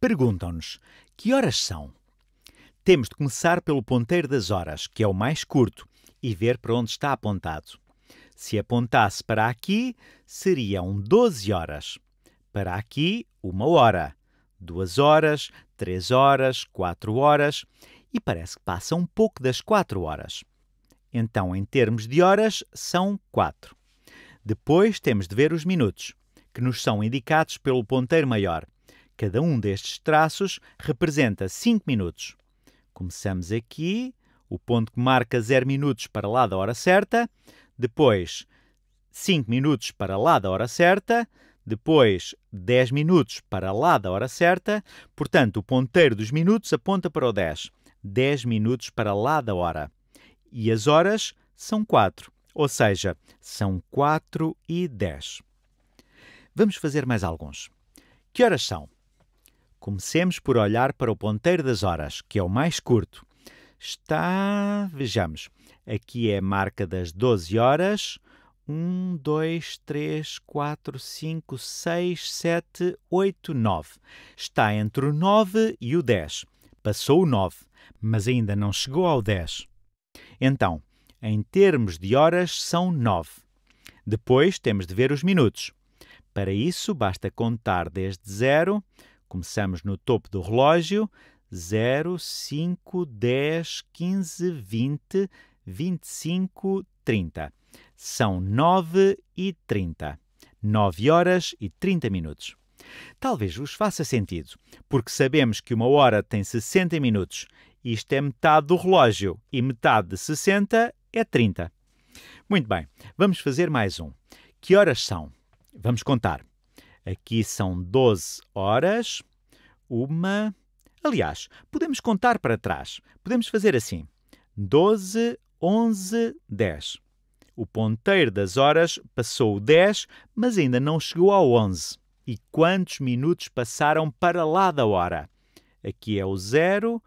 Perguntam-nos: que horas são? Temos de começar pelo ponteiro das horas, que é o mais curto, e ver para onde está apontado. Se apontasse para aqui, seriam 12 horas. Para aqui, uma hora. Duas horas, três horas, quatro horas. E parece que passa um pouco das quatro horas. Então, em termos de horas, são quatro. Depois temos de ver os minutos, que nos são indicados pelo ponteiro maior Cada um destes traços representa 5 minutos. Começamos aqui, o ponto que marca 0 minutos para lá da hora certa, depois 5 minutos para lá da hora certa, depois 10 minutos para lá da hora certa, portanto, o ponteiro dos minutos aponta para o 10. 10 minutos para lá da hora. E as horas são 4, ou seja, são 4 e 10. Vamos fazer mais alguns. Que horas são? Comecemos por olhar para o ponteiro das horas, que é o mais curto. Está, vejamos, aqui é a marca das 12 horas. 1, 2, 3, 4, 5, 6, 7, 8, 9. Está entre o 9 e o 10. Passou o 9, mas ainda não chegou ao 10. Então, em termos de horas, são 9. Depois temos de ver os minutos. Para isso, basta contar desde zero. Começamos no topo do relógio: 0, 5, 10, 15, 20, 25, 30. São 9 e 30. 9 horas e 30 minutos. Talvez vos faça sentido, porque sabemos que uma hora tem 60 minutos. Isto é metade do relógio e metade de 60 é 30. Muito bem, vamos fazer mais um. Que horas são? Vamos contar. Aqui são 12 horas, uma. Aliás, podemos contar para trás. Podemos fazer assim: 12, 11, 10. O ponteiro das horas passou o 10, mas ainda não chegou ao 11. E quantos minutos passaram para lá da hora? Aqui é o 0,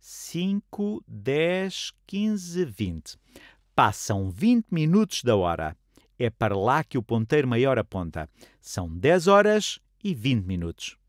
5, 10, 15, 20. Passam 20 minutos da hora é para lá que o ponteiro maior aponta. São 10 horas e 20 minutos.